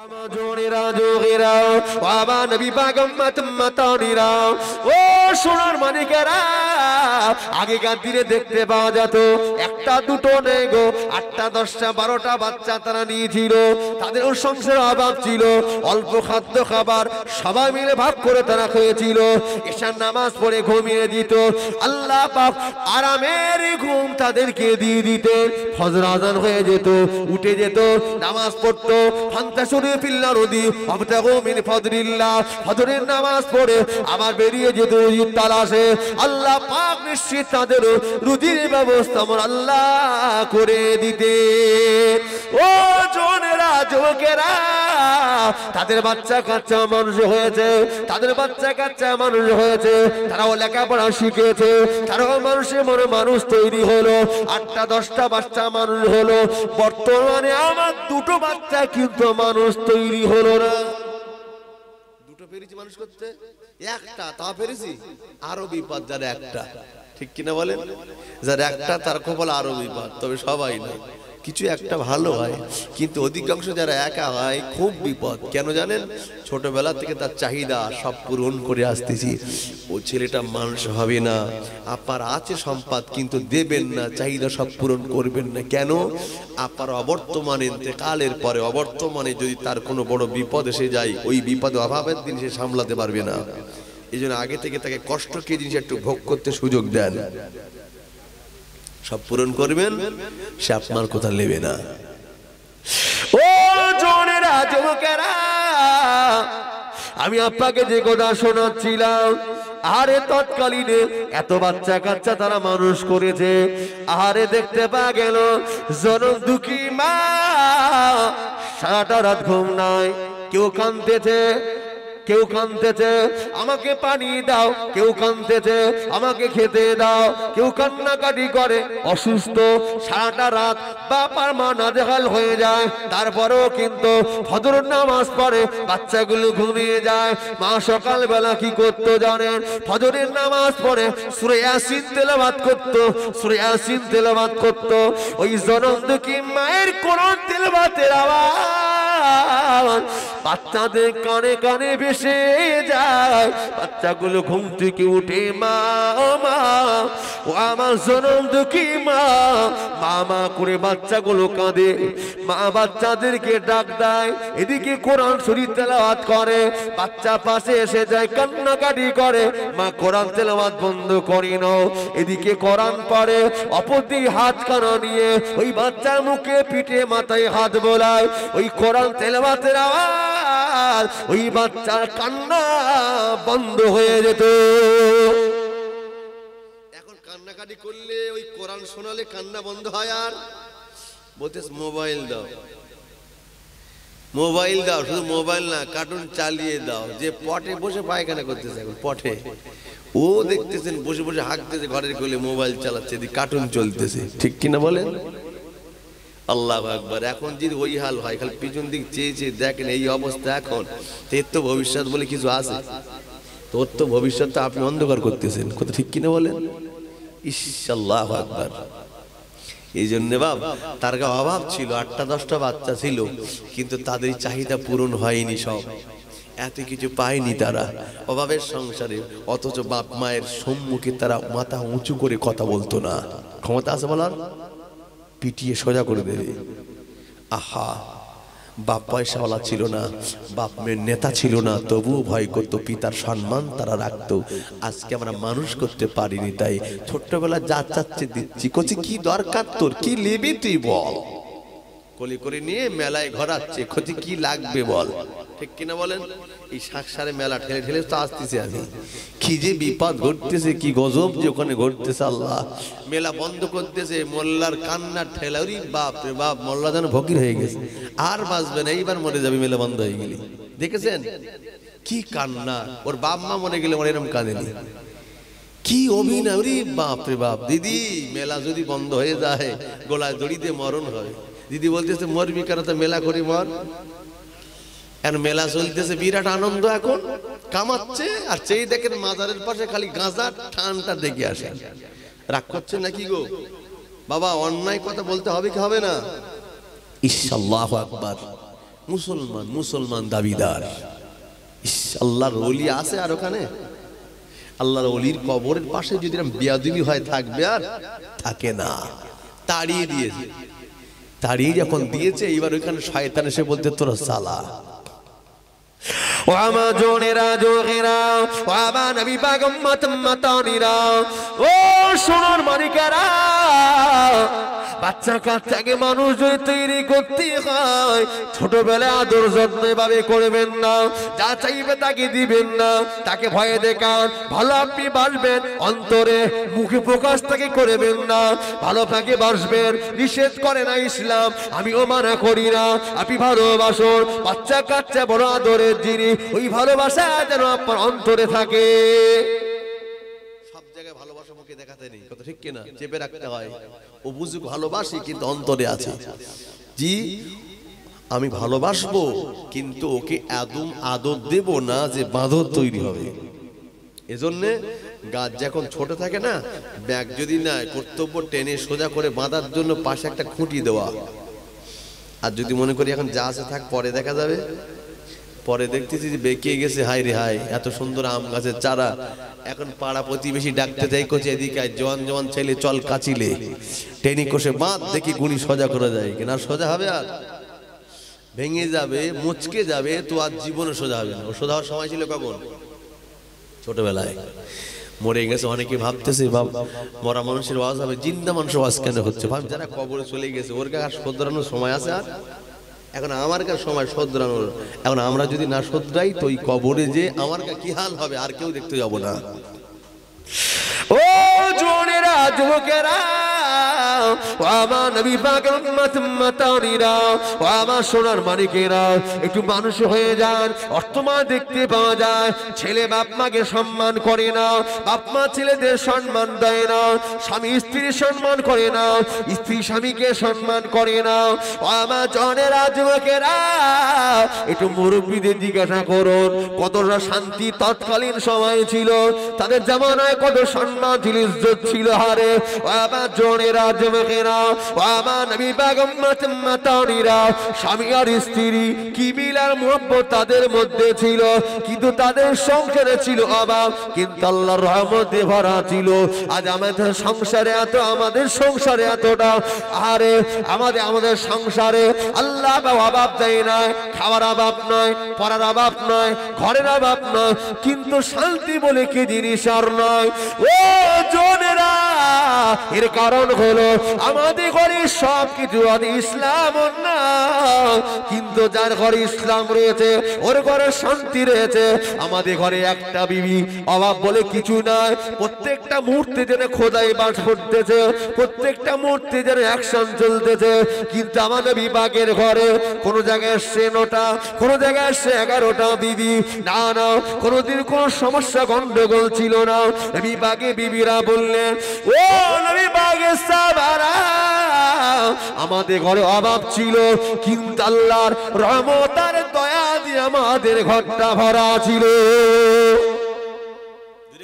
আমার জোরেরা জোগেরা আমার নবী পাগম্মাত ও সোনার মানিকেরা আগেকার দিনে দেখতে পাওয়া যেত একটা দুটো নেই গো আটটা দশটা বারোটা বাচ্চা তারা নিয়েছিল তাদেরও সংসার অভাব ছিল অল্প খাদ্য খাবার সবাই মিলে ভাগ করে তারা খেয়েছিল ঈশান নামাজ পড়ে ঘুমিয়ে দিত আল্লাহ পাক আরামের ঘুম তাদেরকে দিয়ে দিতেন ফজর আজান হয়ে যেত উঠে যেত নামাজ পড়তো শুনে পিল্লা নদী অবতা গোমিন ফদরিল্লাহ ফজরের নামাজ পড়ে আবার বেরিয়ে যেত রুজির তালাশে আল্লাহ পাক নিশ্চিত তাদেরও রুজির ব্যবস্থা আমার আল্লাহ করে দিতে ও জনেরা যুবকেরা তাদের বাচ্চা কাচ্চা মানুষ হয়েছে তাদের বাচ্চা কাচ্চা মানুষ হয়েছে তারাও লেখাপড়া শিখেছে তারাও মানুষের মনে মানুষ তৈরি হলো আটটা দশটা বাচ্চা মানুষ হলো বর্তমানে আমার দুটো বাচ্চা কিন্তু মানুষ তৈরি হলো না দুটো পেরেছি মানুষ করতে একটা তা পেরেছি আরো বিপদ যারা একটা ঠিক কিনা বলেন যার একটা তার কপাল আরো বিপদ তবে সবাই না কিছু একটা ভালো হয় কিন্তু অধিকাংশ যারা একা হয় খুব বিপদ কেন জানেন ছোটবেলা থেকে তার চাহিদা সব পূরণ করে আসতেছি ও ছেলেটা মানুষ হবে না আপার আছে সম্পাদ কিন্তু দেবেন না চাহিদা সব পূরণ করবেন না কেন আপার অবর্তমানে কালের পরে অবর্তমানে যদি তার কোনো বড় বিপদ এসে যায় ওই বিপদ অভাবের দিন সে সামলাতে পারবে না এই জন্য আগে থেকে তাকে কষ্ট কি জিনিস একটু ভোগ করতে সুযোগ দেন সব পূরণ করবেন সে আপনার কথা নেবে না ও জনেরা যুবকেরা আমি আপনাকে যে কথা শোনাচ্ছিলাম আরে তৎকালীনে এত বাচ্চা কাচ্চা তারা মানুষ করেছে আরে দেখতে পা গেল জনম দুঃখী মা সারাটা রাত ঘুম নাই কেউ কান্দতেছে কেউ কাঁদতেছে আমাকে পানি দাও কেউ কাঁদতেছে আমাকে খেতে দাও কেউ কান্নাকাটি করে অসুস্থ সারাটা রাত বাবার মা নাজেহাল হয়ে যায় তারপরেও কিন্তু ফজর নামাজ পড়ে বাচ্চাগুলো ঘুমিয়ে যায় মা সকালবেলা কি করতো জানেন ফজরের নামাজ পড়ে সুরে ইয়াসিন তেলাবাত করতো সুরে ইয়াসিন তেলাবাত করতো ওই জনন্দ কি মায়ের কোন তেলবাতের আওয়াজ বাচ্চাদের কানে কানে ভেসে যায় বাচ্চাগুলো ঘুম থেকে উঠে মা মা ও আমার জনম দুঃখী মা মা মা করে বাচ্চাগুলো কাঁদে মা বাচ্চাদেরকে ডাক দেয় এদিকে কোরআন শরীর তেলাওয়াত করে বাচ্চা পাশে এসে যায় কান্নাকাটি করে মা কোরআন তেলাওয়াত বন্ধ করে নাও এদিকে কোরআন পড়ে অপতি হাত কানা নিয়ে ওই বাচ্চা মুখে পিঠে মাথায় হাত বোলায় ওই কোরআন তেলাওয়াতের আওয়াজ ওই বাচ্চার কান্না বন্ধ হয়ে যেত এখন কান্নাকাটি করলে ওই কোরআন শোনালে কান্না বন্ধ হয় আর বলতে মোবাইল দাও মোবাইল দাও শুধু মোবাইল না কার্টুন চালিয়ে দাও যে পটে বসে পায়খানা করতেছে এখন পটে ও দেখতেছেন বসে বসে হাঁকতেছে ঘরের কোলে মোবাইল চালাচ্ছে কার্টুন চলতেছে ঠিক কিনা বলেন আল্লাহ একবার এখন যদি ওই হাল হয় খালি পিছন দিক চেয়ে চেয়ে দেখেন এই অবস্থা এখন এর তো ভবিষ্যৎ বলে কিছু আছে তোর তো ভবিষ্যৎ তো আপনি অন্ধকার করতেছেন কত ঠিক কিনা বলেন ইসাল্লাহ একবার এই জন্যে বাপ তার গা অভাব ছিল আটটা দশটা বাচ্চা ছিল কিন্তু তাদের চাহিদা পূরণ হয়নি সব এত কিছু পায়নি তারা অভাবের সংসারে অথচ বাপ মায়ের সম্মুখে তারা মাথা উঁচু করে কথা বলতো না ক্ষমতা আছে বলার পিটিয়ে সোজা করে দেবে আহা বাপ পয়সাওয়ালা ছিল না বাপ মেয়ের নেতা ছিল না তবুও ভয় করতো পিতার সম্মান তারা রাখতো আজকে আমরা মানুষ করতে পারিনি তাই ছোট্টবেলা যা চাচ্ছে দিচ্ছি কচি কি দরকার তোর কি নেবি তুই বল কলি করে নিয়ে মেলায় ঘরাচ্ছে কচি কি লাগবে বল ঠিক কিনা বলেন এই শাকসারে মেলা ঠেলে ঠেলে তো আসতেছি আমি কি যে বিপদ ঘটতেছে কি গজব যে ওখানে ঘটতেছে আল্লাহ মেলা বন্ধ করতেছে মোল্লার কান্না ঠেলা বাপ রে বাপ মোল্লা যেন ভকির হয়ে গেছে আর বাঁচবে না এইবার মরে যাবে মেলা বন্ধ হয়ে গেলে দেখেছেন কি কান্না ওর বাপ মা মনে গেলে মনে এরম কাঁদেনি কি অভিনয় রে বাপ রে বাপ দিদি মেলা যদি বন্ধ হয়ে যায় গোলায় দড়িতে মরণ হয় দিদি বলতেছে মরবি কেন তো মেলা করি মর এখন মেলা চলতেছে বিরাট আনন্দ এখন কামাচ্ছে আর সেই দেখেন মাজারের পাশে খালি গাঁজা ঠানটা দেখে আসে রাগ করছে নাকি গো বাবা অন্যায় কথা বলতে হবে কি হবে না ইসাল্লাহ আকবার মুসলমান মুসলমান দাবিদার আল্লাহর অলি আছে আর ওখানে আল্লাহর অলির কবরের পাশে যদি বেয়াদুবি হয় থাকবে আর থাকে না তাড়িয়ে দিয়েছে তাড়িয়ে যখন দিয়েছে এবার ওইখানে শয়তান এসে বলতে তোরা সালা ও আমার জোনেরা জোহেরা ও আমার নবী পাগম্মত মাতানিরা ও সোনার মালিকেরা বাচ্চা কাচ্চাকে মানুষ যদি তৈরি করতে হয় ছোটবেলায় আদর যত্ন এভাবে করবেন না যা চাইবে তাকে দিবেন না তাকে ভয়ে দেখান ভালো আপনি বাসবেন অন্তরে মুখে প্রকাশ তাকে করবেন না ভালো তাকে বাসবেন নিষেধ করে না ইসলাম আমিও মানা করি না আপনি ভালোবাসুন বাচ্চা কাচ্চা বড় আদরের জিনিস ওই ভালোবাসা যেন আপনার অন্তরে থাকে সব জায়গায় ভালোবাসা মুখে দেখাতে নেই কথা ঠিক কিনা চেপে রাখতে হয় অবুঝুক ভালোবাসি কিন্তু অন্তরে আছে জি আমি ভালোবাসবো কিন্তু ওকে একদম আদর দেব না যে বাঁধর তৈরি হবে এজন্যে গাছ যখন ছোট থাকে না ব্যাগ যদি না কর্তব্য টেনে সোজা করে বাঁধার জন্য পাশে একটা খুঁটি দেওয়া আর যদি মনে করি এখন যা আছে থাক পরে দেখা যাবে পরে দেখতেছি যে বেঁকিয়ে গেছে হাই রে হাই এত সুন্দর আম গাছের চারা এখন পাড়া প্রতিবেশী ডাকতে চাই করছে এদিকে জওয়ান জওয়ান ছেলে চল কাচিলে টেনি কষে বাঁধ দেখি গুণি সোজা করে দেয় কিনা সোজা হবে আর ভেঙে যাবে মুচকে যাবে তো আর জীবনে সোজা হবে না ও সোজা হওয়ার সময় ছিল কখন ছোটবেলায় মরে গেছে অনেকে ভাবতেছে মরা মানুষের ওয়াজ হবে জিন্দা মানুষের ওয়াজ কেন হচ্ছে ভাব যারা কবরে চলে গেছে ওর কাছে আর শোধরানোর সময় আছে আর এখন আমার কাছে সময় শোধরানোর এখন আমরা যদি না শোধরাই তো ওই কবরে যে আমার কা কি হাল হবে আর কেউ দেখতে যাবো না ও জোনেরা যুবকেরা ও আমার নবী পাকের উম্মত মাতানিরা ও আমার সোনার মানিকেরা একটু মানুষ হয়ে যান অর্থমা দেখতে পাওয়া যায় ছেলে বাপ মাকে সম্মান করে না বাপ মা ছেলেদের সম্মান দেয় না স্বামী স্ত্রী সম্মান করে না স্ত্রী স্বামীকে সম্মান করে না ও আমার জনেরা যুবকেরা একটু মুরব্বীদের জিজ্ঞাসা করুন কতটা শান্তি তৎকালীন সময় ছিল তাদের জামানায় কত সম্মান স্বামী আর স্ত্রী কি আর মোহব্বত তাদের মধ্যে ছিল কিন্তু তাদের সংসারে ছিল অভাব কিন্তু আল্লাহর রহমতে ভরা ছিল আজ আমাদের সংসারে এত আমাদের সংসারে এতটা আরে আমাদের আমাদের সংসারে আল্লাহ অভাব দেয় না খাওয়ার অভাব নয় পড়ার অভাব নয় ঘরের অভাব নয় কিন্তু শান্তি বলে কি জিনিস আর নয় ও এর কারণ হলো আমাদের ঘরে সব কিছু ইসলাম না কিন্তু যার ঘরে ইসলাম রয়েছে ওর ঘরে শান্তি রয়েছে আমাদের ঘরে একটা বিবি অভাব বলে কিছু প্রত্যেকটা মুহূর্তে যেন খোদাই বাস প্রত্যেকটা যেন অ্যাকশন চলতেছে কিন্তু আমাদের বিভাগের ঘরে কোনো জায়গায় সে নটা কোনো জায়গায় এগারোটা বিবি না না কোনোদিন কোনো সমস্যা গণ্ডগোল ছিল না বিভাগে বিবিরা বললেন ও নবী বাগের সাবারা আমাদের ঘরে অভাব ছিল কিন্তু আল্লাহর রহমত আর দয়া দিয়ে আমাদের ঘরটা ভরা ছিল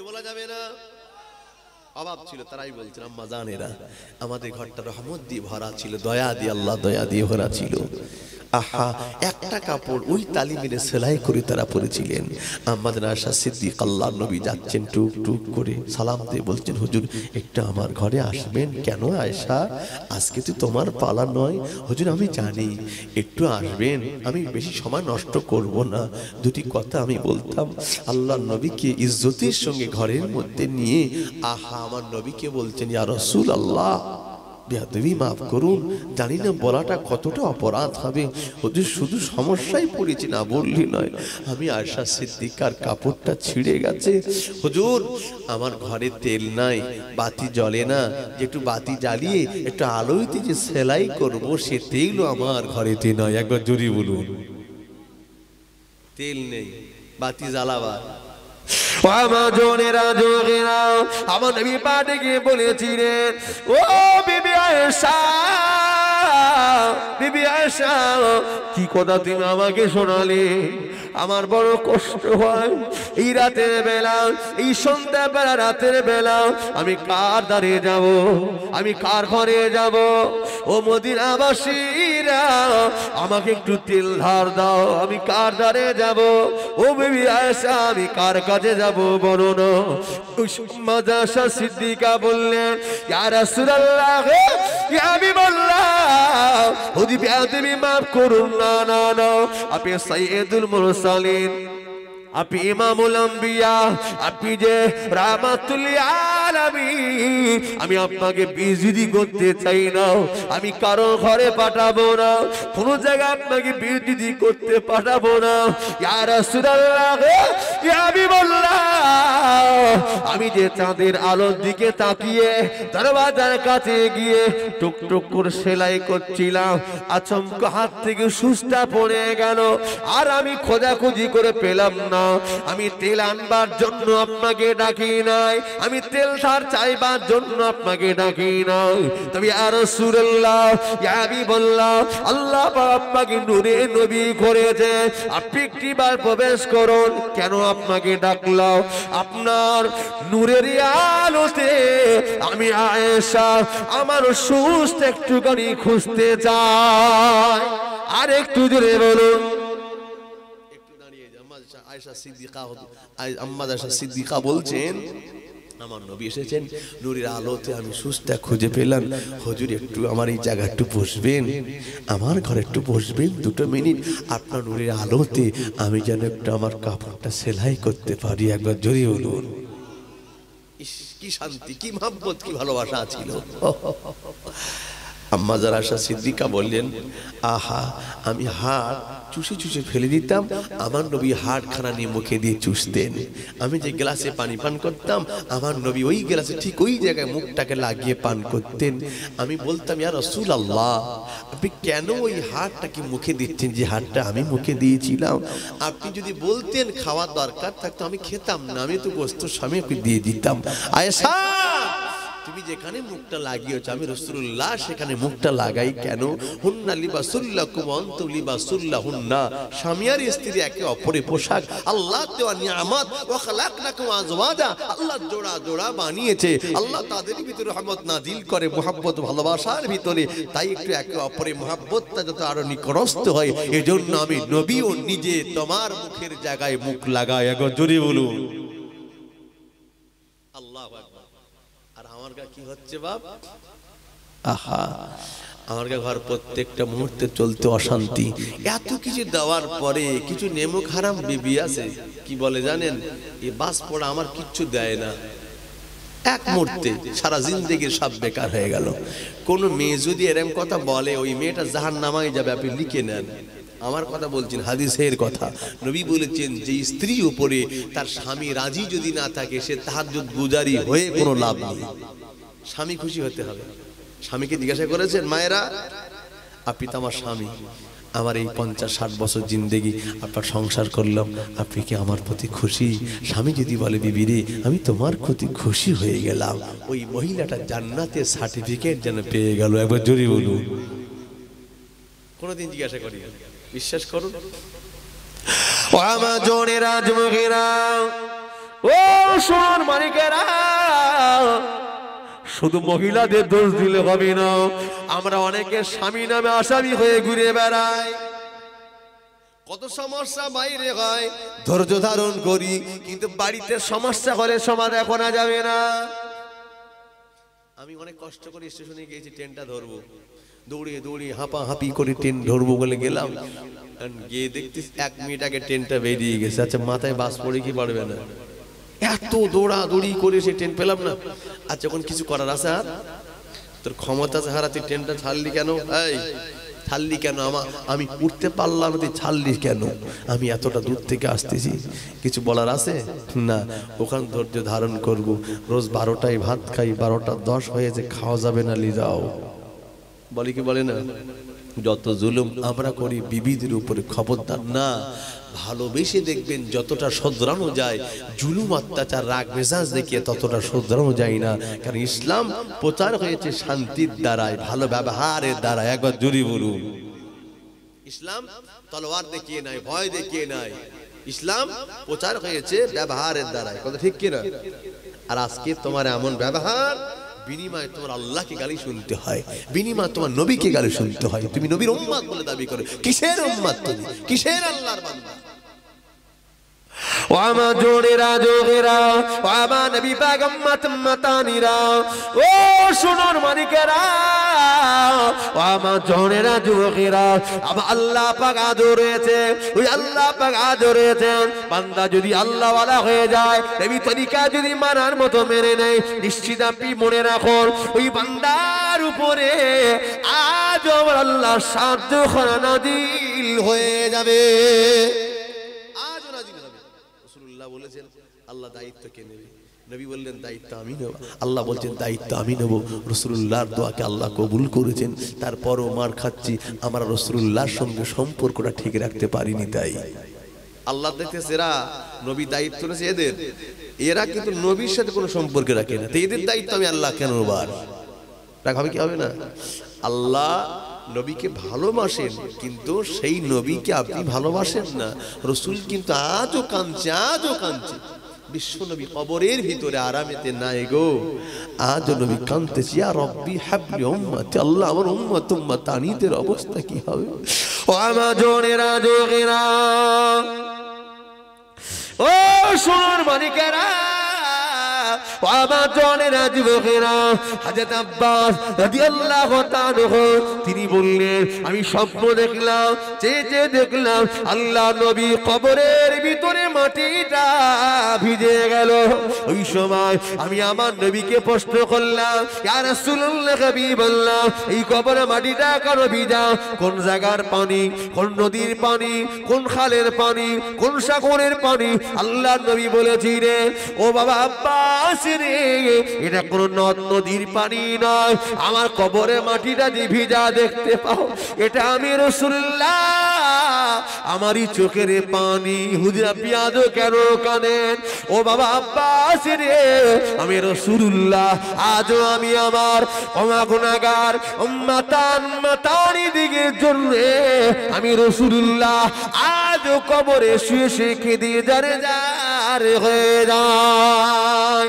বলা যাবে না অভাব ছিল তারাই বলছেন আম্মা জানেরা আমাদের ঘরটা রহমত দিয়ে ভরা ছিল দয়া দিয়ে আল্লাহ দয়া দিয়ে ভরা ছিল আহা একটা কাপড় ওই তালি মিলে সেলাই করে তারা পরেছিলেন আমাদের আশা সিদ্দিক আল্লাহ নবী যাচ্ছেন টুক টুক করে সালাম দিয়ে বলছেন হুজুর একটু আমার ঘরে আসবেন কেন আয়সা আজকে তো তোমার পালা নয় হুজুর আমি জানি একটু আসবেন আমি বেশি সময় নষ্ট করব না দুটি কথা আমি বলতাম আল্লাহ নবীকে ইজ্জতের সঙ্গে ঘরের মধ্যে নিয়ে আহা আমার নবীকে বলছেন ইয়া রসুল আল্লাহ বেহাদবি মাফ করুন জানি না বলাটা কতটা অপরাধ হবে ওদের শুধু সমস্যায় পড়েছি না বললি নয় আমি আশা সিদ্দিকার কাপড়টা ছিঁড়ে গেছে হুজুর আমার ঘরে তেল নাই বাতি জ্বলে না একটু বাতি জ্বালিয়ে একটু আলোইতে যে সেলাই করব সে তেলও আমার ঘরেতে নয় একবার জুড়ি বলুন তেল নেই বাতি জ্বালাবার আমার নবী পাটে গিয়ে বলেছিলেন ও বিবি কি কথা তুমি আমাকে শোনালে আমার বড় কষ্ট হয় এই রাতের বেলা এই সন্ধ্যাবেলা রাতের বেলা আমি কার দাঁড়িয়ে যাব আমি কার ঘরে যাব ও মদিনাবাসীরা আমাকে একটু তেল ধার দাও আমি কার দ্বারে যাব ও বেবি আয়সা আমি কার কাছে যাব বলো না মাদাসা সিদ্দিকা বললেন ইয়ারা সুরাল্লাহ আমি বললাম তুমি মাফ করুন না না না আপনি সাইয়েদুল মোরসা salin আপি ইমামুল আম্বিয়া আপনি যে রামাতুল আলামিন আমি আপনাকে বিজিদি করতে চাই না আমি কারো ঘরে পাঠাবো না কোনো জায়গায় আপনাকে বিজিদি করতে পাঠাবো না ইয়া রাসূলুল্লাহ ইয়া হাবিবুল্লাহ আমি যে চাঁদের আলোর দিকে তাকিয়ে দরবাজার কাছে গিয়ে টুকটুক করে সেলাই করছিলাম আচমকা হাত থেকে সুস্থা পড়ে গেল আর আমি খোঁজাখুঁজি করে পেলাম না আমি তেল আনবার জন্য আপনাকে ডাকি নাই আমি তেল সার চাইবার জন্য আপনাকে ডাকি নাই তুমি আর সুরল্লাহ আমি বললাম আল্লাহ আপনাকে নুরে নবী করেছে আপনি একটিবার প্রবেশ করুন কেন আপনাকে ডাকলাম আপনার নূরের আলোতে আমি আয়েশা আমার সুস্থ একটুখানি খুঁজতে চাই আর একটু জুড়ে বলুন আয়েশা সিদ্দিকা আম্মা সিদ্দিকা বলছেন আমার নবী এসেছেন নুরের আলোতে আমি সুস্থা খুঁজে পেলাম হজুর একটু আমার এই জায়গা একটু বসবেন আমার ঘরে একটু বসবেন দুটো মিনিট আপনার নুরের আলোতে আমি যেন একটু আমার কাপড়টা সেলাই করতে পারি একবার জড়ি বলুন কি শান্তি কি মহাব্বত কি ভালোবাসা ছিল আম্মা যারা আশা সিদ্দিকা বললেন আহা আমি হাড় চুষে চুষে ফেলে দিতাম আমার নবী হাড়খানা নিয়ে মুখে দিয়ে চুষতেন আমি যে গ্লাসে পানি পান করতাম আমার নবী ওই গ্লাসে ঠিক ওই জায়গায় মুখটাকে লাগিয়ে পান করতেন আমি বলতাম ইয়ার রসুল আল্লাহ আপনি কেন ওই হাড়টাকে মুখে দিচ্ছেন যে হাড়টা আমি মুখে দিয়েছিলাম আপনি যদি বলতেন খাওয়ার দরকার থাকতো আমি খেতাম না আমি তো বস্তুর স্বামী দিয়ে দিতাম আয়সা তুমি যেখানে মুখটা লাগিয়েছ আমি রসুল্লাহ সেখানে মুখটা লাগাই কেন হুন্না লিবাসুল্লাহ কুমন্ত লিবাসুল্লাহ হুন্না স্বামী আর স্ত্রী একে অপরে পোশাক আল্লাহ দেওয়া নিয়ামত ও খালাক আজওয়াজা আল্লাহ জোড়া জোড়া বানিয়েছে আল্লাহ তাদের ভিতরে রহমত দিল করে মোহাম্মত ভালোবাসার ভিতরে তাই একটু একে অপরে মোহাব্বতটা যত আরো নিকটস্থ হয় এজন্য আমি নবী ও নিজে তোমার মুখের জায়গায় মুখ লাগাই এখন জোরে বলুন আমার ঘর প্রত্যেকটা মুহূর্তে চলতে অশান্তি এত কিছু দেওয়ার পরে কিছু বিবি আছে কি বলে জানেন এ বাস পড়া আমার কিচ্ছু দেয় না এক মুহূর্তে সারা জিন্দগির সব বেকার হয়ে গেল কোন মেয়ে যদি এরম কথা বলে ওই মেয়েটা জাহান নামাই যাবে আপনি লিখে নেন আমার কথা বলছেন হাদিসের কথা নবী বলেছেন যে স্ত্রী উপরে তার স্বামী রাজি যদি না থাকে সে তাহার গুজারি হয়ে কোনো লাভ নেই স্বামী খুশি হতে হবে স্বামীকে জিজ্ঞাসা করেছেন মায়েরা আপনি তো আমার স্বামী আমার এই পঞ্চাশ ষাট বছর জিন্দেগি আপনার সংসার করলাম আপনি কি আমার প্রতি খুশি স্বামী যদি বলে বিবিরে রে আমি তোমার প্রতি খুশি হয়ে গেলাম ওই মহিলাটা জান্নাতের সার্টিফিকেট যেন পেয়ে গেল একবার জোরে বলু কোনোদিন জিজ্ঞাসা করি বিশ্বাস করুন ও আমার জোরে রাজমুখীরা ও সোনার মালিকেরা শুধু মহিলাদের দোষ দিলে হবে না আমরা অনেকে স্বামী নামে আসামি হয়ে ঘুরে বেড়াই কত সমস্যা বাইরে হয় ধৈর্য ধারণ করি কিন্তু বাড়িতে সমস্যা করে সমাধা করা যাবে না আমি অনেক কষ্ট করে স্টেশনে গিয়েছি ট্রেনটা ধরবো দৌড়িয়ে দৌড়িয়ে হাঁপা হাঁপি করে ট্রেন ধরবো বলে গেলাম গিয়ে দেখতিস এক মিনিট আগে ট্রেনটা বেরিয়ে গেছে আচ্ছা মাথায় বাস পড়ে কি পারবে না এত দৌড়াদৌড়ি করে সে ট্রেন পেলাম না আর যখন কিছু করার আছে আর তোর ক্ষমতা ছাড়া তুই ট্রেনটা ছাড়লি কেন ছাড়লি কেন আমা আমি উঠতে পারলাম তুই ছাড়লি কেন আমি এতটা দূর থেকে আসতেছি কিছু বলার আছে না ওখান ধৈর্য ধারণ করব রোজ বারোটায় ভাত খাই বারোটা দশ যে খাওয়া যাবে না যাও বলে কি বলে না যত জুলুম আমরা করি বিবিদের উপরে খবরদার না ভালোবেসে দেখবেন যতটা শোধরানো যায় জুলুম অত্যাচার রাগ মেজাজ দেখিয়ে ততটা শোধরানো যায় না কারণ ইসলাম প্রচার হয়েছে শান্তির দ্বারায় ভালো ব্যবহারের দ্বারায় একবার জুড়ি বলুন ইসলাম তলোয়ার দেখিয়ে নাই ভয় দেখিয়ে নাই ইসলাম প্রচার হয়েছে ব্যবহারের দ্বারায় কথা ঠিক কিনা আর আজকে তোমার এমন ব্যবহার বিনিময়ে তোমার আল্লাহকে গালি শুনতে হয় বিনিময়ে তোমার নবীকে গালি শুনতে হয় তুমি নবীর উম্মাদ বলে দাবি করো কিসের উম্মাদ তুমি কিসের আল্লাহর বান্দা ও আমার জোরেরা জোরেরা ও আমার নবী বেগম্মত মাতানিরা ও শুনুন মানিকেরা ও আমার জোরেরা যুবকেরা আবা আল্লাহ পাক আদর রয়েছে ওই আল্লাহ পাক আদর রয়েছেন বান্দা যদি আল্লাহওয়ালা হয়ে যায় নবী তরিকা যদি মানার মতো মেনে নেয় নিশ্চিত আপনি মনে রাখুন ওই বান্দার উপরে আজ আমার আল্লাহ সাধ্য খরা নাদিল হয়ে যাবে আল্লাহ দায়িত্ব কে নেবে নবী বললেন দায়িত্ব আমি নেব আল্লাহ বলছেন দায়িত্ব আমি নেব রসুল্লাহর দোয়াকে আল্লাহ কবুল করেছেন তারপরও মার খাচ্ছি রসুল্লাহর সঙ্গে সম্পর্কটা ঠিক রাখতে পারিনি তাই আল্লাহ দেখতেছে এরা নবী দায়িত্ব এদের এরা কিন্তু নবীর সাথে কোনো সম্পর্কে রাখে না তো এদের দায়িত্ব আমি আল্লাহ কেন বার রাখা কি হবে না আল্লাহ নবীকে ভালোবাসেন কিন্তু সেই নবীকে আপনি ভালোবাসেন না রসুল কিন্তু আজও কাঁদছে আজও কাঁদছে বিশ্বনবী কবরের ভিতরে আরামেতে নাই গো আজ নবী কান্দতেছি আর রব্বি হাবলি উম্মতে আল্লাহ আমার উম্মত উম্মত আনিদের অবস্থা কি হবে ও আমার জনেরা জোগেরা ও সোনার মানিকেরা আমার জনেরা যুবকেরা আব্বাস তিনি বললেন আমি স্বপ্ন দেখলাম যে যে দেখলাম আল্লাহ নবী কবরের ভিতরে মাটিটা ভিজে গেল ওই সময় আমি আমার নবীকে প্রশ্ন করলাম ইয়া এই কবরের মাটিটা কারো ভিজা কোন জায়গার পানি কোন নদীর পানি কোন খালের পানি কোন সাগরের পানি আল্লাহ নবী বলেছি রে ও বাবা আব্বাস গেছে রে এটা কোনো নদ নদীর পানি নয় আমার কবরে মাটিটা যে ভিজা দেখতে পাও এটা আমি রসুল্লাহ আমারই চোখের পানি হুদিরা পিয়াজ কেন কানেন ও বাবা আব্বাস রে আমি রসুল্লাহ আজও আমি আমার অমাগুনাগার মাতান মাতানি দিকের জন্য আমি রসুল্লাহ আজ কবরে শুয়ে শুয়ে খেদিয়ে যারে যারে হয়ে যায়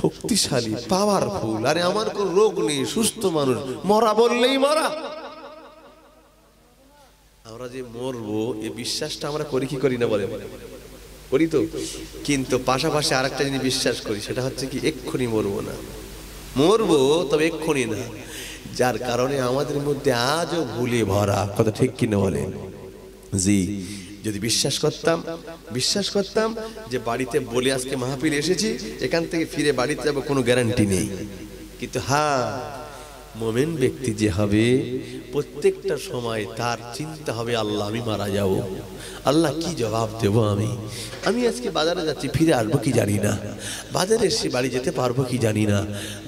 শক্তিশালী পাওয়ারফুল আরে আমার কোন রোগ নেই সুস্থ মানুষ মরা বললেই মরা আমরা যে মরবো এ বিশ্বাসটা আমরা করি কি করি না বলে করি তো কিন্তু পাশাপাশি আর একটা জিনিস বিশ্বাস করি সেটা হচ্ছে কি এক্ষুনি মরবো না মরবো তবে এক্ষুনি না যার কারণে আমাদের মধ্যে আজও ভুলে ভরা কথা ঠিক কিনা বলেন জি যদি বিশ্বাস করতাম বিশ্বাস করতাম যে বাড়িতে বলে আজকে মাহফিল এসেছি এখান থেকে ফিরে বাড়িতে যাবো কোনো গ্যারান্টি নেই কিন্তু হ্যাঁ মোমেন ব্যক্তি যে হবে প্রত্যেকটা সময় তার চিন্তা হবে আল্লাহ আমি মারা যাব আল্লাহ কি জবাব দেব আমি আমি আজকে বাজারে যাচ্ছি ফিরে আসবো কি জানি না বাজারে এসে বাড়ি যেতে পারবো কি জানি না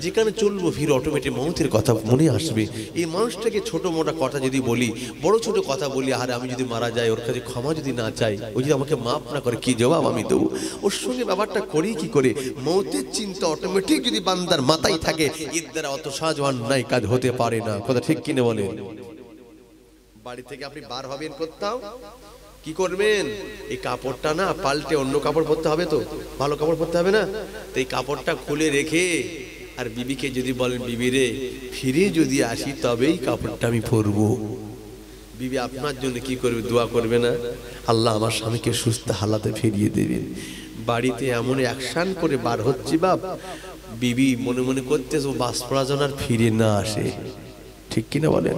যেখানে চলবো ফিরে অটোমেটিক মৌতের কথা মনে আসবে এই মানুষটাকে ছোট মোটা কথা যদি বলি বড় ছোট কথা বলি আর আমি যদি মারা যাই ওর কাছে ক্ষমা যদি না চাই ও যদি আমাকে মাফ না করে কি জবাব আমি দেবো ওর সঙ্গে ব্যাপারটা করি কি করে মৌতের চিন্তা অটোমেটিক যদি বান্দার মাথায় থাকে এর দ্বারা অত সাজওয়ান নাই কাজ হতে পারে না কথা ঠিক কিনে বলেন বাড়ি থেকে আপনি বার হবেন কোথাও কি করবেন এই কাপড়টা না পাল্টে অন্য কাপড় পরতে হবে তো ভালো কাপড় পরতে হবে না তো এই কাপড়টা খুলে রেখে আর বিবিকে যদি বলেন বিবিরে ফিরে যদি আসি তবেই কাপড়টা আমি পরব বিবি আপনার জন্য কি করবে দোয়া করবে না আল্লাহ আমার স্বামীকে সুস্থ হালাতে ফিরিয়ে দেবে বাড়িতে এমন অ্যাকশান করে বার হচ্ছে বাপ বিবি মনে মনে করতে ও বাস পড়া যেন আর ফিরে না আসে ঠিক কিনা বলেন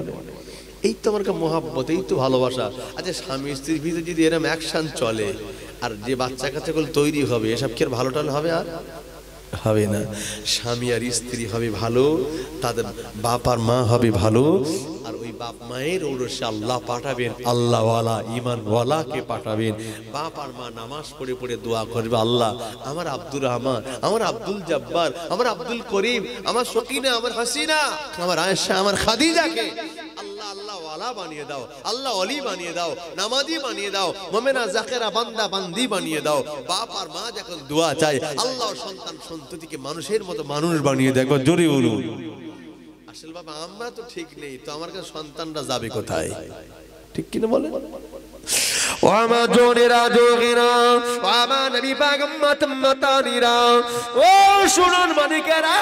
এই তো আমার মহাব্বত এই তো ভালোবাসা আচ্ছা স্বামী স্ত্রীর ভিতরে যদি এরম অ্যাকশন চলে আর যে বাচ্চা কাছে তৈরি হবে এসব কি আর ভালো টান হবে আর হবে না স্বামী আর স্ত্রী হবে ভালো তাদের বাপ আর মা হবে ভালো বাপ মায়ের ওরসে আল্লাহ পাঠাবেন আল্লাহওয়ালা ইমানওয়ালাকে পাঠাবেন বাপ আর মা নামাজ পড়ে পড়ে দোয়া করবে আল্লাহ আমার আব্দুর রহমান আমার আব্দুল জব্বার আমার আব্দুল করিম আমার শকিনা আমার হাসিনা আমার আয়েশা আমার খাদিজাকে বানিয়ে দাও মোমেনা বানিয়ে দাও বাপ আর মা সন্তান সন্ততিকে মানুষের মতো মানুষ বানিয়ে দেখো জোরে বলুন আসল বাবা আমরা তো ঠিক নেই তো আমার কাছে সন্তানরা যাবে কোথায় ঠিক কিনা বলেন ও আমার জোনেরা জোগেরা ও আমার নবী পাক মাতানিরা ও শুনুন মালিকেরা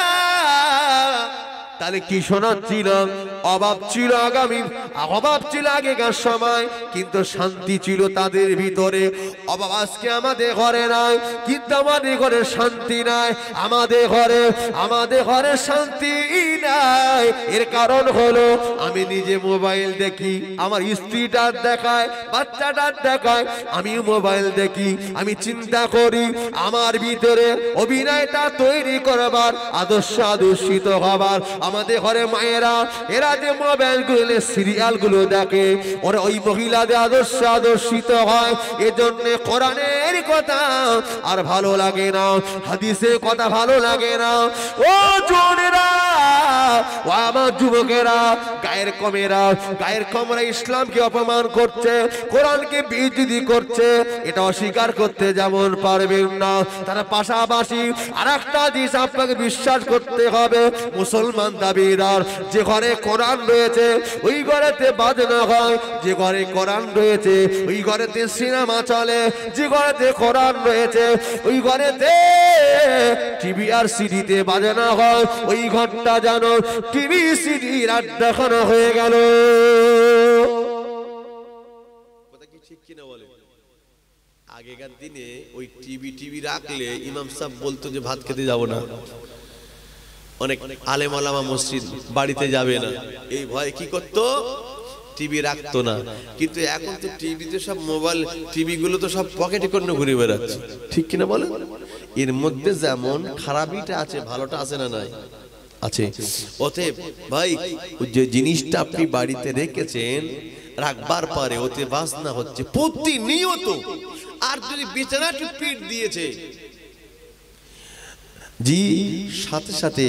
তাহলে কি শোনাচ্ছিল অভাব ছিল আগামী অভাব ছিল আগেকার সময় কিন্তু শান্তি ছিল তাদের ভিতরে অভাব আজকে আমাদের ঘরে নাই কিন্তু আমাদের ঘরে শান্তি নাই আমাদের ঘরে আমাদের ঘরে শান্তি নাই এর কারণ হলো আমি নিজে মোবাইল দেখি আমার স্ত্রীটার দেখায় বাচ্চাটার দেখায় আমি মোবাইল দেখি আমি চিন্তা করি আমার ভিতরে অভিনয়টা তৈরি করবার আদর্শ আদর্শিত হবার আমাদের ঘরে মায়েরা এরা যে সিরিয়াল গুলো দেখে ওরা ওই মহিলাদের আদর্শ আদর্শিত হয় এজন্য কোরআনের কথা আর ভালো লাগে না হাদিসে কথা ভালো লাগে না ও জনেরা ও আমার যুবকেরা গায়ের কমেরা গায়ের কমরা ইসলামকে অপমান করছে কোরআনকে বিদ্যুতি করছে এটা অস্বীকার করতে যেমন পারবেন না তারা পাশাপাশি আর একটা জিনিস আপনাকে বিশ্বাস করতে হবে মুসলমান দাবিদার যে ঘরে কোরআন রয়েছে ওই ঘরেতে বাজনা হয় যে ঘরে কোরআন রয়েছে ওই ঘরেতে সিনেমা চলে যে ঘরেতে কোরআন রয়েছে ওই ঘরেতে টিভি আর সিডিতে বাজানো হয় ওই ঘরটা যেন টিভি সিডির হয়ে গেল আগেকার দিনে ওই টিভি টিভি রাখলে ইমাম সাহেব বলতো যে ভাত খেতে যাবো না অনেক আলেমালামা মসজিদ বাড়িতে যাবে না এই ভয় কি করত টিভি রাখতো না কিন্তু এখন তো টিভিতে সব মোবাইল টিভিগুলো তো সব পকেটে করে ঘুরে বেড়াচ্ছে ঠিক কিনা বলে এর মধ্যে যেমন খারাপিটা আছে ভালোটা আছে না নাই আছে অতএব ভাই যে জিনিসটা আপনি বাড়িতে রেখেছেন রাখবার পরে ওতে বাসনা হচ্ছে প্রতিনিয়ত আর যদি বিছানাটি পিঠ দিয়েছে জি সাথে সাথে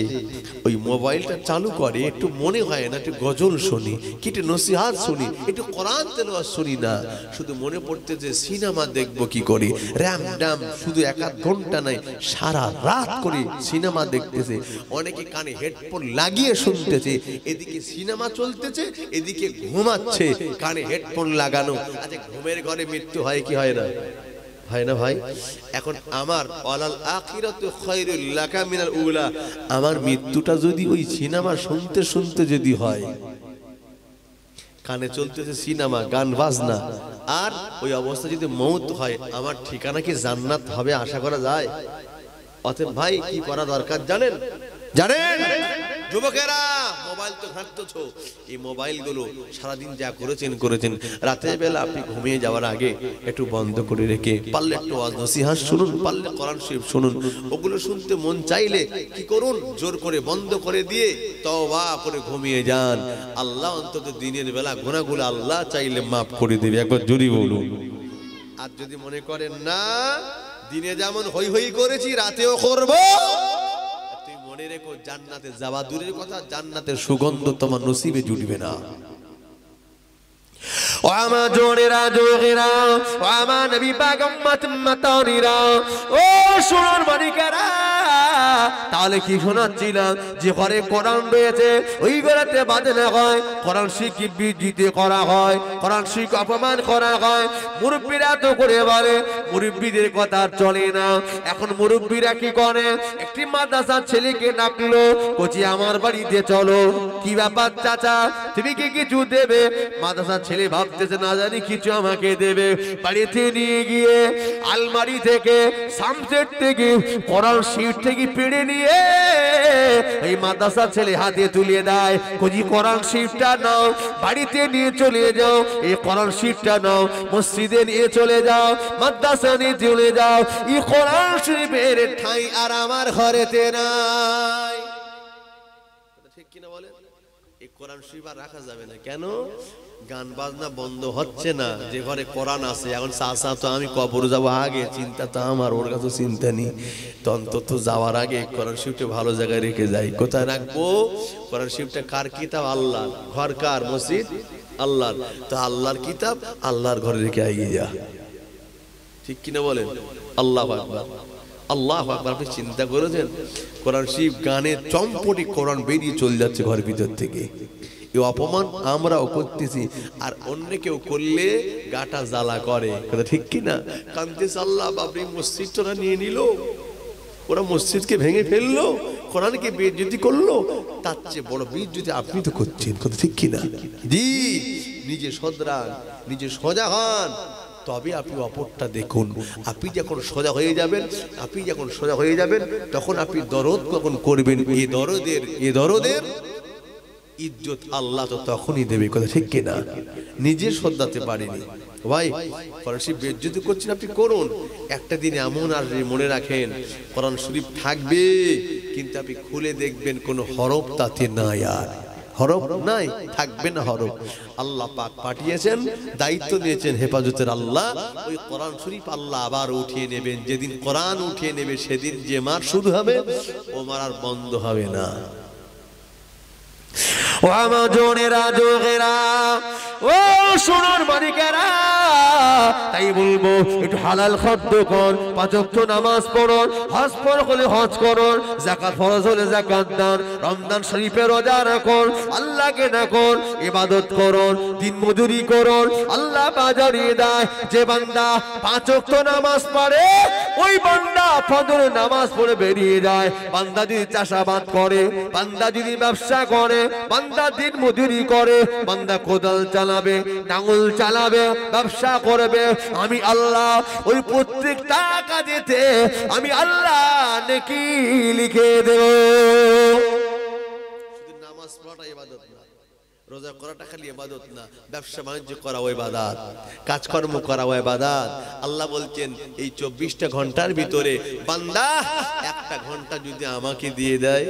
ওই মোবাইলটা চালু করে একটু মনে হয় না একটু গজল শুনি কি একটু নসিহাত শুনি একটু কোরআন তেলোয়ার শুনি না শুধু মনে পড়তে যে সিনেমা দেখব কি করে র্যাম ড্যাম শুধু এক আধ ঘন্টা নাই সারা রাত করে সিনেমা দেখতেছে অনেকে কানে হেডফোন লাগিয়ে শুনতেছে এদিকে সিনেমা চলতেছে এদিকে ঘুমাচ্ছে কানে হেডফোন লাগানো আচ্ছা ঘুমের ঘরে মৃত্যু হয় কি হয় না ভাই না ভাই এখন আমার অলাল আখিরাতু খায়রুল লাকা মিনাল উলা আমার মৃত্যুটা যদি ওই সিনেমা শুনতে শুনতে যদি হয় কানে চলতেছে সিনেমা গান বাজনা আর ওই অবস্থা যদি মৌত হয় আমার ঠিকানা কি জান্নাত হবে আশা করা যায় অতএব ভাই কি করা দরকার জানেন জানেন যুবকেরা মোবাইল তো ঘাঁটতেছ এই মোবাইলগুলো সারাদিন যা করেছেন করেছেন রাতের বেলা আপনি ঘুমিয়ে যাওয়ার আগে একটু বন্ধ করে রেখে পারলে একটু নসিহাস শুনুন পারলে করান শরীফ শুনুন ওগুলো শুনতে মন চাইলে কি করুন জোর করে বন্ধ করে দিয়ে তবা করে ঘুমিয়ে যান আল্লাহ অন্তত দিনের বেলা গুনাহগুলো আল্লাহ চাইলে মাফ করে দেবে একবার জুড়ি বলুন আর যদি মনে করেন না দিনে যেমন হই হই করেছি রাতেও করবো দেখো জান্নাতে যাওয়া দূরের কথা জান্নাতের সুগন্ধ তোমার নসিবে জুটবে না আমার জোরেরা জোরেরা ও আমার নবী ও শুনুন তাহলে কি শোনাচ্ছিলাম যে ঘরে কোরআন রয়েছে ওই বেড়াতে বাজে না হয় কোরআন শিখি বিদ্যুতে করা হয় কোরআন শিখ অপমান করা হয় মুরব্বীরা তো করে বলে মুরব্বীদের কথা চলে না এখন মুরব্বীরা কি করে একটি মাদ্রাসার ছেলেকে ডাকলো কচি আমার বাড়িতে চলো কি ব্যাপার চাচা তুমি কি কিছু দেবে মাদ্রাসার ছেলে ভাব ভাবতেছে না জানি কিছু আমাকে দেবে বাড়িতে নিয়ে গিয়ে আলমারি থেকে সামসেট থেকে করার সিট থেকে পেড়ে নিয়ে এই মাদ্রাসার ছেলে হাতে তুলে দেয় খুঁজি করার সিটটা নাও বাড়িতে নিয়ে চলে যাও এই করার সিটটা নাও মসজিদে নিয়ে চলে যাও মাদ্রাসা নিয়ে চলে যাও এই করার শরীফের ঠাই আর আমার ঘরেতে নাই ঠিক কিনা বলেন কোরআন শরীফ আর রাখা যাবে না কেন গান বাজনা বন্ধ হচ্ছে না যে ঘরে কোরআন আছে এখন চাষা তো আমি কবর যাবো আগে চিন্তা তো আমার ওর কাছে চিন্তা নেই তো যাওয়ার আগে কোরআন শরীফটা ভালো জায়গায় রেখে যাই কোথায় রাখবো কোরআন শরীফটা কার কিতাব আল্লাহ ঘর কার মসজিদ আল্লাহর তো আল্লাহর কিতাব আল্লাহর ঘরে রেখে আইয়ে যা ঠিক কিনা বলেন আল্লাহ আকবার আল্লাহ আকবার আপনি চিন্তা করেছেন কোরআন শিব গানে চম্পটি কোরআন বেরিয়ে চলে যাচ্ছে ঘর ভিতর থেকে এ অপমান আমরাও করতেছি আর অন্য কেউ করলে গাটা জ্বালা করে কথা ঠিক কিনা কান্তি সাল্লাহ বাবরি মসজিদটা নিয়ে নিল ওরা মসজিদকে ভেঙে ফেললো কোরআনকে যদি করলো তার চেয়ে বড় বীর যদি আপনি তো করছেন কথা ঠিক কিনা দি নিজে সদরান নিজে সজা হন তবে আপনি অপরটা দেখুন আপনি যখন সোজা হয়ে যাবেন আপনি যখন সোজা হয়ে যাবেন তখন আপনি দরদ কখন করবেন এ দরদের এ দরদের ইজ্জত আল্লাহ তো তখনই দেবে কথা ঠিক কিনা নিজে সদ্দাতে পারেনি ভাই ফরাসি শরীফ বেজ্জতি করছেন আপনি করুন একটা দিন এমন আর মনে রাখেন কোরআন শরীফ থাকবে কিন্তু আপনি খুলে দেখবেন কোনো হরফ তাতে নাই আর হরফ নাই থাকবে না হরফ আল্লাহ পাক পাঠিয়েছেন দায়িত্ব নিয়েছেন হেফাজতের আল্লাহ ওই কোরআন শরীফ আল্লাহ আবার উঠিয়ে নেবেন যেদিন কোরআন উঠিয়ে নেবে সেদিন যে মার শুরু হবে ও মার আর বন্ধ হবে না ও আমার জনেরা জোগেরা ও সোনার মালিকেরা তাই বলবো একটু হালাল খাদ্য কর পাঁচক্ত নামাজ পড়ন হজ পর হলে হজ করন জাকাত ফরজ হলে জাকাত দান রমজান শরীফে রোজা রাখন আল্লাহকে ডাকুন ইবাদত করন দিন মজুরি করন আল্লাহ বাজারে দেয় যে বান্দা পাঁচক্ত নামাজ পড়ে ওই বান্দা ফজর নামাজ পড়ে বেরিয়ে যায় বান্দা যদি চাষাবাদ করে বান্দা যদি ব্যবসা করে বান্দা বান্দা দিন মজুরি করে বান্দা কোদাল চালাবে নাঙল চালাবে ব্যবসা করবে আমি আল্লাহ ওই প্রত্যেকটা কাজেতে আমি আল্লাহ নাকি লিখে দেব রোজা করাটা খালি না ব্যবসা বাণিজ্য করা কাজকর্ম করা আল্লাহ বলছেন এই চব্বিশটা ঘন্টার ভিতরে বান্দা একটা ঘন্টা যদি আমাকে দিয়ে দেয়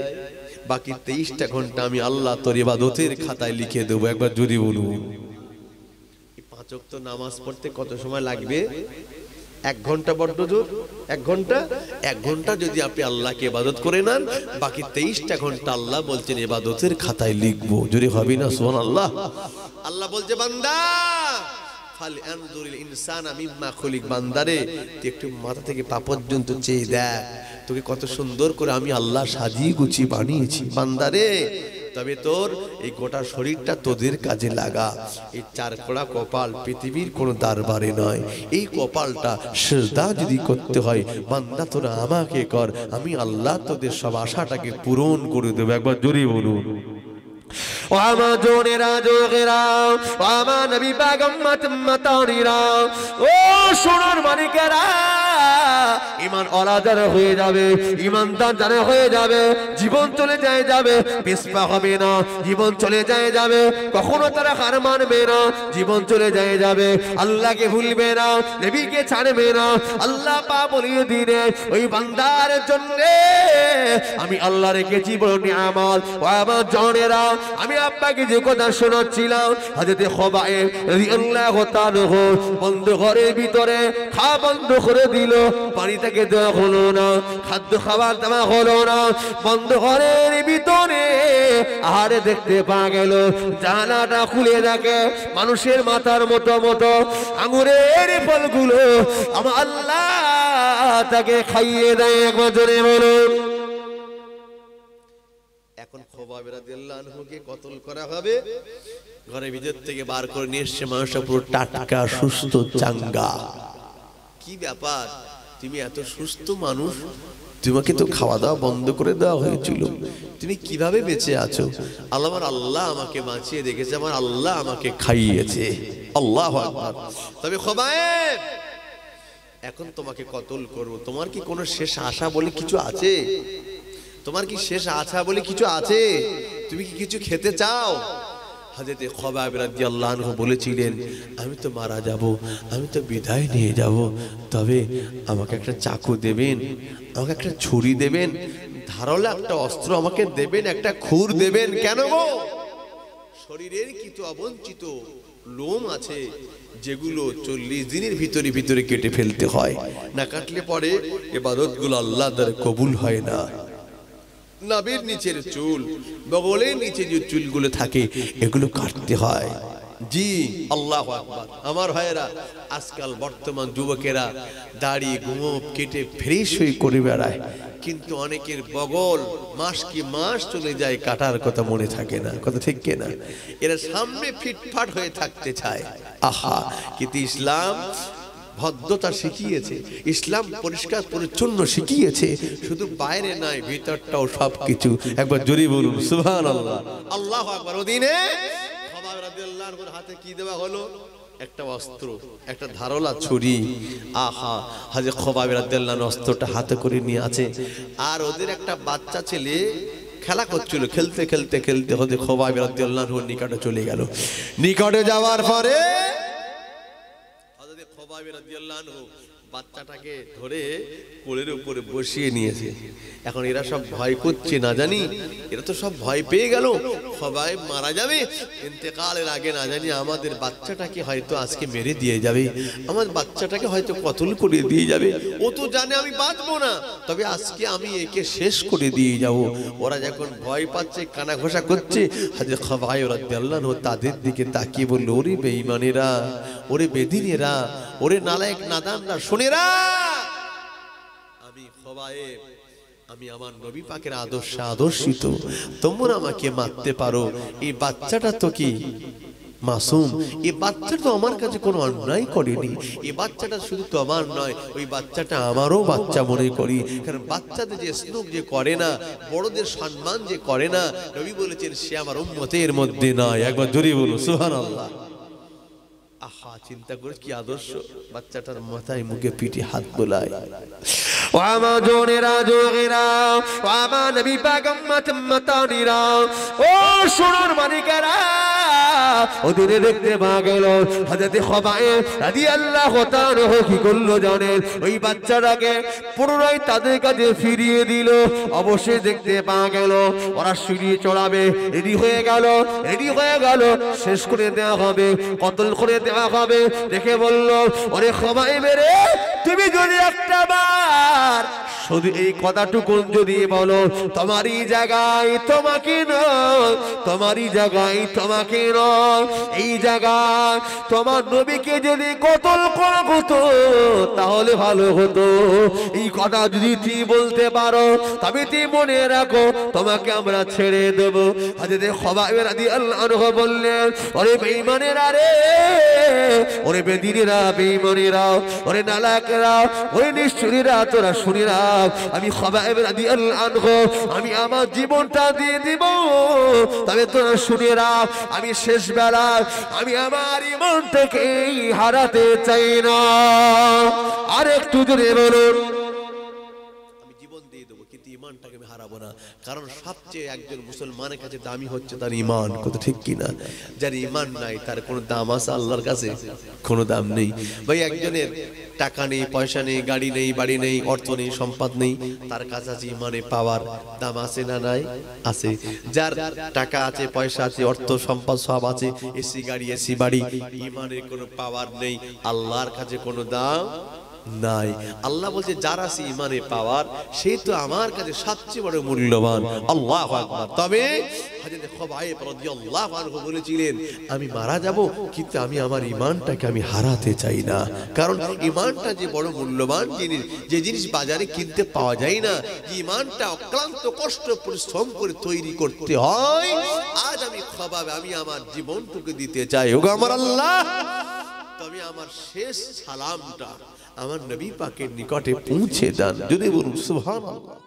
বাকি তেইশটা ঘন্টা আমি আল্লাহ তোর ইবাদতের খাতায় লিখে দেবো একবার যদি বলুন পাঁচক তো নামাজ পড়তে কত সময় লাগবে এক ঘন্টা বড্ড জোর এক ঘন্টা এক ঘন্টা যদি আপনি আল্লাহকে ইবাদত করে নেন বাকি তেইশটা ঘন্টা আল্লাহ বলছেন ইবাদতের খাতায় লিখবো যদি হবি না সোহান আল্লাহ আল্লাহ বলছে বান্দা ইনসান আমি মা খলিক বান্দারে একটু মাথা থেকে পা পর্যন্ত চেয়ে দেখ তোকে কত সুন্দর করে আমি আল্লাহ সাজিয়ে গুছিয়ে বানিয়েছি বান্দারে তবে তোর এই গোটা শরীরটা তোদের কাজে লাগা এই চারকড়া কপাল পৃথিবীর কোনো দরবারে নয় এই কপালটা শ্রদ্ধা যদি করতে হয় বান্দা তোরা আমাকে কর আমি আল্লাহ তোদের সব আশাটাকে পূরণ করে দেবো একবার জোরে বলুন ইমান অলাদার হয়ে যাবে ইমান হয়ে যাবে জীবন চলে যায় যাবে পিসপা হবে না জীবন চলে যায় যাবে কখনো তারা হার মানবে না জীবন চলে যায় যাবে আল্লাহকে ভুলবে না নেবীকে ছাড়বে না আল্লাহ পা বলিয়ে দিনে ওই বান্দার জন্য আমি আল্লাহ রেখেছি বলি আমার ও আমার জনেরা আমি আমি আপনাকে যে কথা শোনাচ্ছিলাম হাজতে খবায়ে তাআলা বন্ধ ঘরের ভিতরে খাওয়া বন্ধ করে দিল থেকে দেওয়া হলো না খাদ্য খাবার দেওয়া হলো না বন্ধ ঘরের ভিতরে আহারে দেখতে পাওয়া গেল জানাটা খুলে দেখে মানুষের মাথার মতো মতো আঙুরের ফলগুলো আমার আল্লাহ তাকে খাইয়ে দেয় এক বছরে বলুন যখন খোবাবেরাদহকে কতল করা হবে ঘরের ভিতর থেকে বার করে নিয়ে এসছে মানুষ পুরো টাটকা সুস্থ চাঙ্গা কি ব্যাপার তুমি এত সুস্থ মানুষ তোমাকে তো খাওয়া দাওয়া বন্ধ করে দেওয়া হয়েছিল তুমি কিভাবে বেঁচে আছো আল্লাহ আমার আল্লাহ আমাকে বাঁচিয়ে দেখেছে আমার আল্লাহ আমাকে খাইয়েছে আল্লাহ তবে খোবায়ের এখন তোমাকে কতল করবো তোমার কি কোনো শেষ আশা বলে কিছু আছে তোমার কি শেষ আছা বলে কিছু আছে তুমি কি কিছু খেতে চাও বলেছিলেন আমি তো মারা যাব আমি তো বিদায় নিয়ে যাব তবে আমাকে একটা চাকু দেবেন আমাকে একটা ছুরি দেবেন ধারলে একটা অস্ত্র আমাকে দেবেন একটা খুর দেবেন কেন গো শরীরের কিছু অবঞ্চিত লোম আছে যেগুলো চল্লিশ দিনের ভিতরে ভিতরে কেটে ফেলতে হয় না কাটলে পরে এবারতগুলো আল্লাহ দ্বারা কবুল হয় না নাবির নিচের চুল বগলের নিচে যে চুলগুলো থাকে এগুলো কাটতে হয় জি আল্লাহ আমার ভাইয়েরা আজকাল বর্তমান যুবকেরা দাড়ি গুমোপ কেটে ফ্রেশ হয়ে করে বেড়ায় কিন্তু অনেকের বগল মাস কি মাস চলে যায় কাটার কথা মনে থাকে না কথা ঠিক কেনা এরা সামনে ফিটফাট হয়ে থাকতে চায় আহা কিন্তু ইসলাম ভদ্রতা শিখিয়েছে ইসলাম পরিষ্কার পরিচ্ছন্ন শিখিয়েছে শুধু বাইরে নাই ভিতরটাও সবকিছু একবার জরি বলুন সুহান আল্লাহ আল্লাহ হাতে কি দেওয়া হলো একটা অস্ত্র একটা ধারলা ছুরি আহা হাজে খোবাব রাদ্দাল্লাহ অস্ত্রটা হাতে করে নিয়ে আছে আর ওদের একটা বাচ্চা ছেলে খেলা করছিল খেলতে খেলতে খেলতে হতে খোবাব ওর নিকটে চলে গেল নিকটে যাওয়ার পরে বাচ্চাটাকে ধরে কোলের উপরে বসিয়ে নিয়েছে এখন এরা সব ভয় করছে না জানি এরা তো সব ভয় পেয়ে গেল সবাই মারা যাবে ইন্তেকালের আগে না জানি আমাদের বাচ্চাটাকে হয়তো আজকে মেরে দিয়ে যাবে আমার বাচ্চাটাকে হয়তো কতল করে দিয়ে যাবে ও তো জানে আমি বাঁচবো না তবে আজকে আমি একে শেষ করে দিয়ে যাব ওরা যখন ভয় পাচ্ছে কানা ঘোষা করছে হাজার খবাই ওরা দেল্লান তাদের দিকে তাকিয়ে বললো ওরে বেঈমানেরা ওরে বেদিনেরা ওরে নালায়ক নাদানরা শুনেরা আমি খবায়ে আমি আমার নবী পাকের আদর্শে আদর্শিত তোমরা আমাকে মারতে পারো এই বাচ্চাটা তো কি মাসুম এ বাচ্চা তো আমার কাছে কোনো অন্যায় করেনি এ বাচ্চাটা শুধু তো আমার নয় ওই বাচ্চাটা আমারও বাচ্চা মনে করি কারণ বাচ্চাদের যে স্নুক যে করে না বড়দের সম্মান যে করে না রবি বলেছেন সে আমার উন্মতের মধ্যে নয় একবার জড়িয়ে বলুন সুহান আল্লাহ আহা চিন্তা করে কি আদর্শ বাচ্চাটার মাথায় মুখে পিঠে হাত বোলায় ওই বাচ্চাটাকে পুনরায় তাদের কাছে ফিরিয়ে দিল অবশ্যই দেখতে পা গেল ওরা সিঁড়িয়ে চড়াবে রেডি হয়ে গেল রেডি হয়ে গেল শেষ করে দেওয়া হবে কতল করে দেওয়া হবে দেখে বললো ওরে খবাই মেরে তুমি যদি একটা বা আর শুধু এই কথাটুকু যদি বলো তোমারই জায়গায় তোমাকে তোমারই জায়গায় তোমাকে এই জায়গায় তোমার নবীকে যদি কতল করা হতো তাহলে ভালো হতো এই কথা যদি তুই বলতে পারো তবে তুই মনে রাখো তোমাকে আমরা ছেড়ে দেবো বললেন ওরে বেইমানেরা রে ওরে বেদিনীরা বেইমানেরা ওরে নালাকেরা ওরে নিশ্চুরীরা তোরা বান্দারা শুনে রাখ আমি খবাইব রাদিয়াল্লাহু আমি আমার জীবনটা দিয়ে দিব তবে তোরা শুনে রাখ আমি শেষ বেলা আমি আমার ইমানটাকে হারাতে চাই না আর একটু জোরে বলুন ইমানটাকে আমি হারাবো না কারণ সবচেয়ে একজন মুসলমানের কাছে দামি হচ্ছে তার ইমান কত ঠিক কিনা যার ইমান নাই তার কোনো দাম আছে আল্লাহর কাছে কোনো দাম নেই ভাই একজনের টাকা নেই পয়সা নেই গাড়ি নেই বাড়ি নেই অর্থ নেই সম্পদ নেই তার কাছে আছে ইমানে পাওয়ার দাম আছে না নাই আছে যার টাকা আছে পয়সা আছে অর্থ সম্পদ সব আছে এসি গাড়ি এসি বাড়ি ইমানের কোনো পাওয়ার নেই আল্লাহর কাছে কোনো দাম নাই আল্লাহ বলছে যার আছে ইমানে পাওয়ার সে তো আমার কাছে সবচেয়ে বড় মূল্যবান আল্লাহ তবে আমি মারা যাব কিন্তু আমি আমার ইমানটাকে আমি হারাতে চাই না কারণ ইমানটা যে বড় মূল্যবান জিনিস যে জিনিস বাজারে কিনতে পাওয়া যায় না ইমানটা অক্লান্ত কষ্ট পরিশ্রম করে তৈরি করতে হয় আজ আমি খবাবে আমি আমার জীবনটুকু দিতে চাই হোক আমার আল্লাহ তবে আমার শেষ সালামটা আমার নবী পাকের নিকটে পৌঁছে দেন যদি বলুন সুবহানাল্লাহ